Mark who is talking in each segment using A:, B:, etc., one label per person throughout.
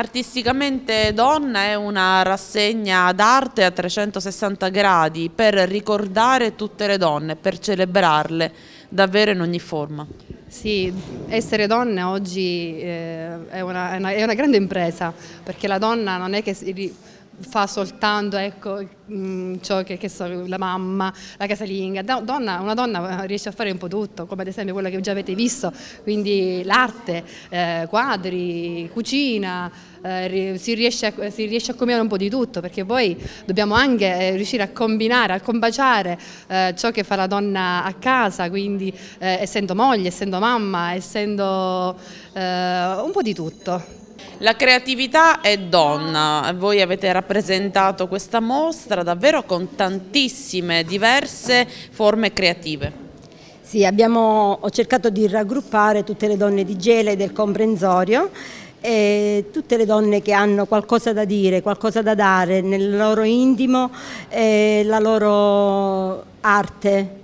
A: Artisticamente Donna è una rassegna d'arte a 360 gradi per ricordare tutte le donne, per celebrarle davvero in ogni forma. Sì, essere donne oggi eh, è, una, è, una, è, una, grande
B: impresa, perché la donna non è che fa soltanto ecco, mm, ciò che, che so, la mamma, la casalinga, donna, una donna eh, riesce a fare un po' tutto, come ad esempio quello che già avete visto, quindi l'arte, eh, quadri, cucina, eh, si, riesce a, si riesce a combinare un po' di tutto, perché poi dobbiamo anche eh, riuscire a combinare, a combaciare eh, ciò che fa la donna a casa, quindi eh, essendo moglie, essendo mamma, essendo un po' di tutto.
A: La creatività è donna, voi avete rappresentato questa mostra davvero con tantissime diverse forme creative.
C: Sì, abbiamo, ho cercato di raggruppare tutte le donne di Gela e del comprensorio e tutte le donne che hanno qualcosa da dire, qualcosa da dare nel loro intimo, eh, la loro arte,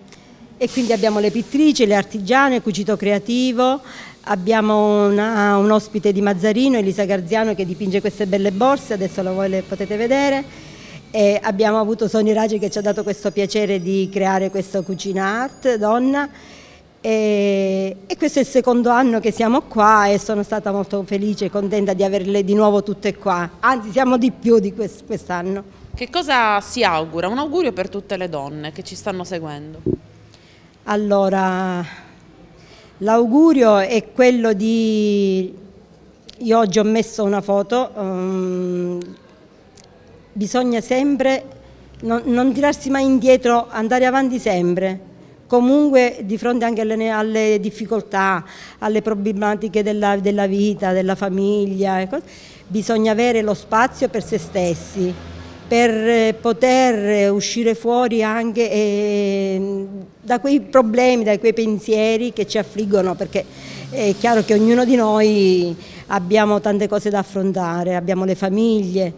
C: e quindi abbiamo le pittrici, le artigiane, il cucito creativo, abbiamo una, un ospite di Mazzarino, Elisa Garziano, che dipinge queste belle borse, adesso la voi le potete vedere. E abbiamo avuto Sonia Raggi che ci ha dato questo piacere di creare questa cucina art donna. E, e, questo è il secondo anno che siamo qua e sono stata molto felice e contenta di averle di nuovo tutte qua, anzi siamo di più di quest'anno.
A: Che cosa si augura? Un augurio per tutte le donne che ci stanno seguendo.
C: Allora, l'augurio è quello di... Io oggi ho messo una foto, um, bisogna sempre non, non, tirarsi mai indietro, andare avanti sempre, comunque di fronte anche alle, alle difficoltà, alle problematiche della, della vita, della famiglia, bisogna avere lo spazio per se stessi per eh, poter uscire fuori anche eh, da quei problemi, da quei pensieri che ci affliggono, perché è chiaro che ognuno di noi abbiamo tante cose da affrontare, abbiamo le famiglie,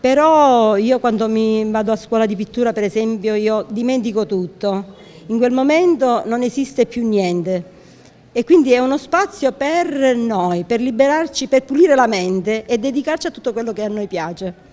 C: però io quando mi vado a scuola di pittura per esempio io dimentico tutto, in quel momento non esiste più niente e quindi è uno spazio per noi, per liberarci, per pulire la mente e dedicarci a tutto quello che a noi piace.